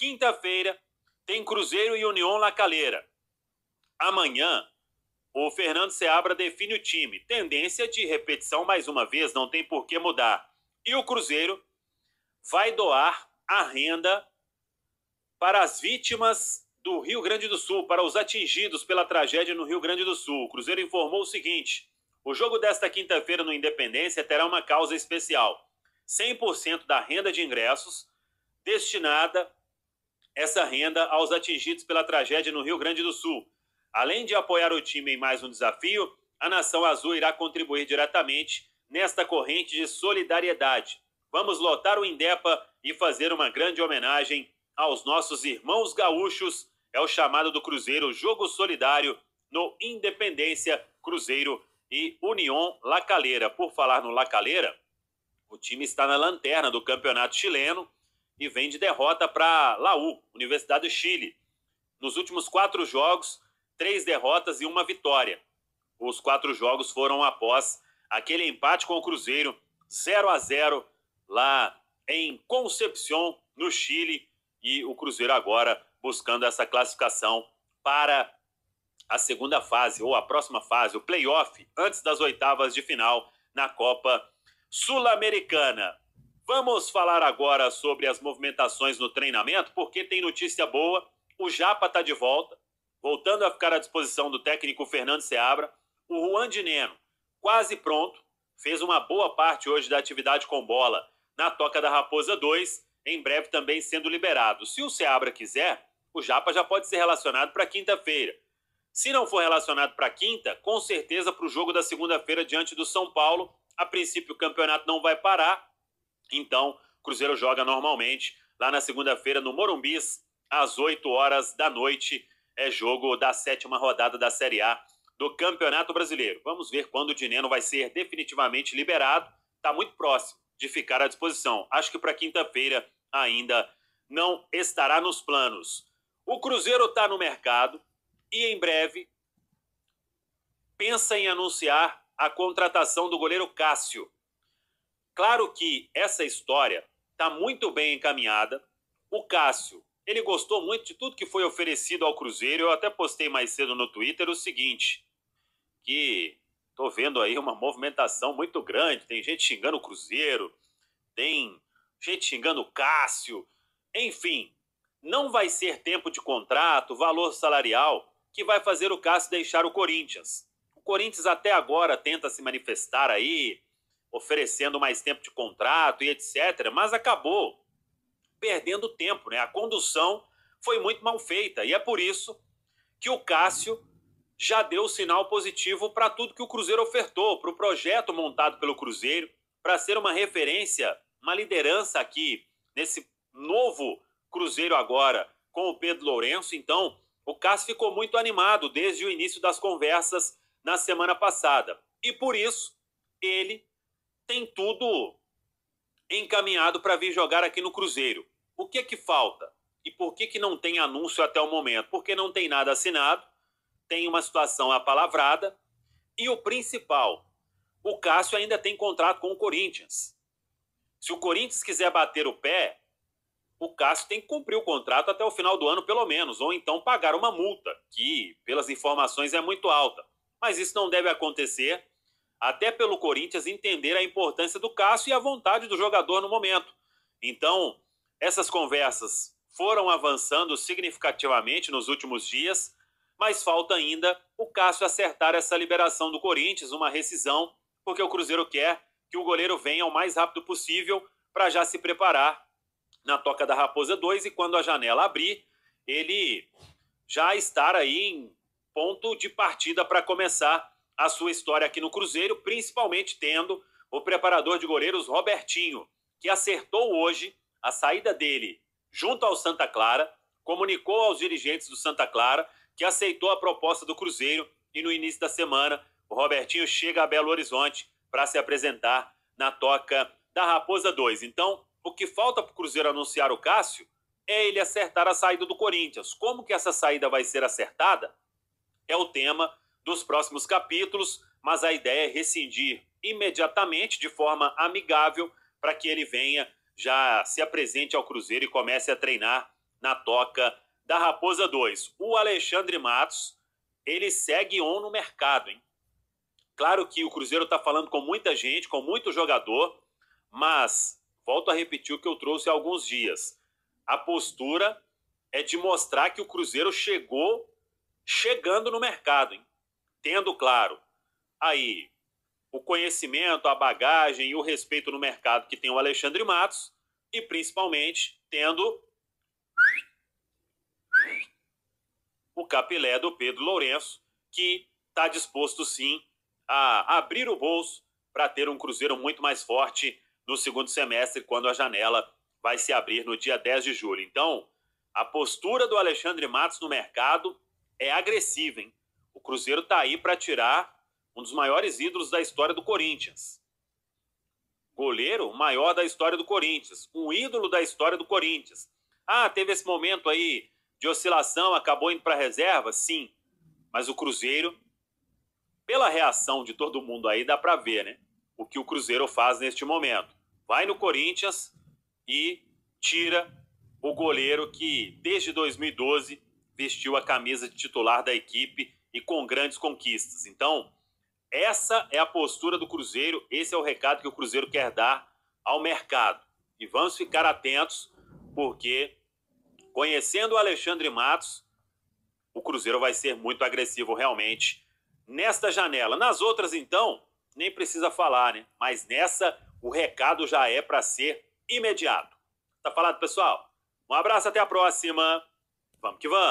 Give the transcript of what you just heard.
Quinta-feira tem Cruzeiro e União La Calera. Amanhã, o Fernando Seabra define o time. Tendência de repetição mais uma vez, não tem por que mudar. E o Cruzeiro vai doar a renda para as vítimas do Rio Grande do Sul, para os atingidos pela tragédia no Rio Grande do Sul. O Cruzeiro informou o seguinte: o jogo desta quinta-feira no Independência terá uma causa especial. 100% da renda de ingressos destinada essa renda aos atingidos pela tragédia no Rio Grande do Sul. Além de apoiar o time em mais um desafio, a Nação Azul irá contribuir diretamente nesta corrente de solidariedade. Vamos lotar o Indepa e fazer uma grande homenagem aos nossos irmãos gaúchos. É o chamado do Cruzeiro Jogo Solidário no Independência Cruzeiro e União Lacaleira. Por falar no Lacaleira, o time está na lanterna do campeonato chileno e vem de derrota para Laú, Universidade do Chile. Nos últimos quatro jogos, três derrotas e uma vitória. Os quatro jogos foram após aquele empate com o Cruzeiro, 0 a 0 lá em Concepción, no Chile, e o Cruzeiro agora buscando essa classificação para a segunda fase ou a próxima fase, o playoff, antes das oitavas de final na Copa Sul-Americana. Vamos falar agora sobre as movimentações no treinamento, porque tem notícia boa. O Japa está de volta, voltando a ficar à disposição do técnico Fernando Seabra. O Juan de Neno, quase pronto, fez uma boa parte hoje da atividade com bola na Toca da Raposa 2, em breve também sendo liberado. Se o Seabra quiser, o Japa já pode ser relacionado para quinta-feira. Se não for relacionado para quinta, com certeza para o jogo da segunda-feira diante do São Paulo. A princípio, o campeonato não vai parar então, o Cruzeiro joga normalmente lá na segunda-feira no Morumbis, às 8 horas da noite. É jogo da sétima rodada da Série A do Campeonato Brasileiro. Vamos ver quando o Dineno vai ser definitivamente liberado. Está muito próximo de ficar à disposição. Acho que para quinta-feira ainda não estará nos planos. O Cruzeiro está no mercado e em breve pensa em anunciar a contratação do goleiro Cássio. Claro que essa história está muito bem encaminhada. O Cássio, ele gostou muito de tudo que foi oferecido ao Cruzeiro. Eu até postei mais cedo no Twitter o seguinte, que tô vendo aí uma movimentação muito grande. Tem gente xingando o Cruzeiro, tem gente xingando o Cássio. Enfim, não vai ser tempo de contrato, valor salarial que vai fazer o Cássio deixar o Corinthians. O Corinthians até agora tenta se manifestar aí, oferecendo mais tempo de contrato e etc. Mas acabou perdendo tempo, né? A condução foi muito mal feita e é por isso que o Cássio já deu sinal positivo para tudo que o Cruzeiro ofertou, para o projeto montado pelo Cruzeiro, para ser uma referência, uma liderança aqui nesse novo Cruzeiro agora com o Pedro Lourenço. Então, o Cássio ficou muito animado desde o início das conversas na semana passada. E por isso, ele tem tudo encaminhado para vir jogar aqui no Cruzeiro. O que é que falta? E por que, que não tem anúncio até o momento? Porque não tem nada assinado, tem uma situação apalavrada. E o principal, o Cássio ainda tem contrato com o Corinthians. Se o Corinthians quiser bater o pé, o Cássio tem que cumprir o contrato até o final do ano, pelo menos, ou então pagar uma multa, que, pelas informações, é muito alta. Mas isso não deve acontecer até pelo Corinthians entender a importância do Cássio e a vontade do jogador no momento. Então, essas conversas foram avançando significativamente nos últimos dias, mas falta ainda o Cássio acertar essa liberação do Corinthians, uma rescisão, porque o Cruzeiro quer que o goleiro venha o mais rápido possível para já se preparar na Toca da Raposa 2 e quando a janela abrir, ele já estar aí em ponto de partida para começar a sua história aqui no Cruzeiro, principalmente tendo o preparador de goleiros Robertinho, que acertou hoje a saída dele junto ao Santa Clara, comunicou aos dirigentes do Santa Clara que aceitou a proposta do Cruzeiro e no início da semana o Robertinho chega a Belo Horizonte para se apresentar na toca da Raposa 2. Então, o que falta para o Cruzeiro anunciar o Cássio é ele acertar a saída do Corinthians. Como que essa saída vai ser acertada? É o tema dos próximos capítulos, mas a ideia é rescindir imediatamente, de forma amigável, para que ele venha, já se apresente ao Cruzeiro e comece a treinar na toca da Raposa 2. O Alexandre Matos, ele segue on no mercado, hein? Claro que o Cruzeiro está falando com muita gente, com muito jogador, mas volto a repetir o que eu trouxe há alguns dias. A postura é de mostrar que o Cruzeiro chegou chegando no mercado, hein? tendo, claro, aí o conhecimento, a bagagem e o respeito no mercado que tem o Alexandre Matos e principalmente tendo o capilé do Pedro Lourenço, que está disposto sim a abrir o bolso para ter um Cruzeiro muito mais forte no segundo semestre, quando a janela vai se abrir no dia 10 de julho. Então, a postura do Alexandre Matos no mercado é agressiva, hein? O Cruzeiro está aí para tirar um dos maiores ídolos da história do Corinthians. Goleiro maior da história do Corinthians. Um ídolo da história do Corinthians. Ah, teve esse momento aí de oscilação, acabou indo para reserva? Sim. Mas o Cruzeiro, pela reação de todo mundo aí, dá para ver, né? O que o Cruzeiro faz neste momento. Vai no Corinthians e tira o goleiro que, desde 2012, vestiu a camisa de titular da equipe e com grandes conquistas. Então, essa é a postura do Cruzeiro, esse é o recado que o Cruzeiro quer dar ao mercado. E vamos ficar atentos, porque conhecendo o Alexandre Matos, o Cruzeiro vai ser muito agressivo realmente nesta janela. Nas outras, então, nem precisa falar, né? Mas nessa, o recado já é para ser imediato. Tá falado, pessoal? Um abraço, até a próxima. Vamos que vamos!